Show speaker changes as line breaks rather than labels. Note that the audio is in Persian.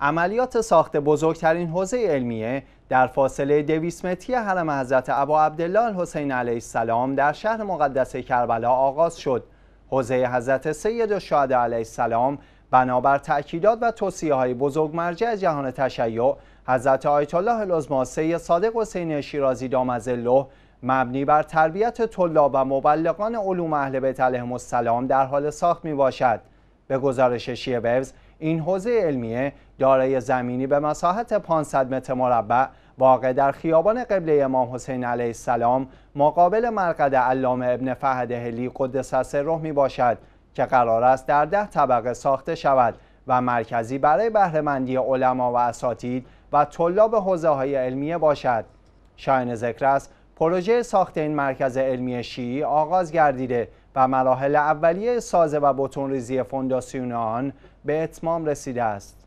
عملیات ساخت بزرگترین حوزه علمیه در فاصله 200 متری حرم حضرت ابا عبدالله حسین علیه السلام در شهر مقدس کربلا آغاز شد. حوزه حضرت سید و علیه السلام بنابر تأکیدات و توصیه های بزرگ مرجع جهان تشیع حضرت آیت الله العظما سید صادق حسین شیرازی دامزله مبنی بر تربیت طلاب و مبلغان علوم اهل بیت علیهم السلام در حال ساخت می باشد. به گزارش شیبرز این حوزه علمیه دارای زمینی به مساحت 500 متر مربع واقع در خیابان قبله امام حسین علیه السلام مقابل مرقد علامه ابن فهد هلی قدس سره می باشد که قرار است در ده طبقه ساخته شود و مرکزی برای بهرهمندی علما و اساتید و طلاب حوزه های علمیه باشد. شاین ذکر است پروژه ساخت این مرکز علمی شیعی آغاز گردیده و مراحل اولیه سازه و ریزی فونداسیون آن به اتمام رسیده است.